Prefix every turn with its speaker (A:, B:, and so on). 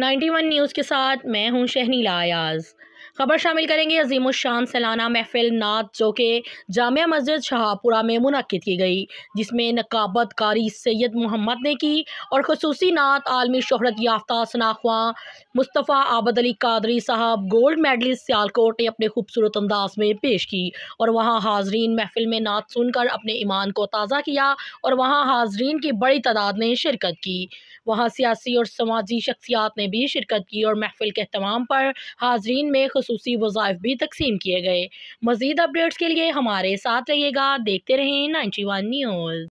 A: 91 news के साथ मैं हूं शहनीला आयाज़ खबर शामिल करेंगे अजीम शान सलाना महफिल नात जो कि जामिया मस्जिद शाहपुरा में मुनद की गई जिसमें नकाबत कारी सैयद मोहम्मद ने की और खसूसी नात आलमी शहरत याफ्ता सनाख्वा मुस्तफ़ा आबद अली कादरी साहब गोल्ड मेडलिस्ट सियालकोट ने अपने खूबसूरत अंदाज में पेश की और वहाँ हाजरीन महफिल में नात सुनकर अपने ईमान को ताज़ा किया और वहाँ हाजरीन की बड़ी तादाद ने शिरकत की वहाँ सियासी और समाजी शख्सियात ने भी शिरकत की और महफिल के अहतमाम पर हाजरीन में खसूसी वज़ाइफ भी तकसीम किए गए मज़ीद अपडेट्स के लिए हमारे साथ रहिएगा देखते रहें नाइन्टी वन न्यूज़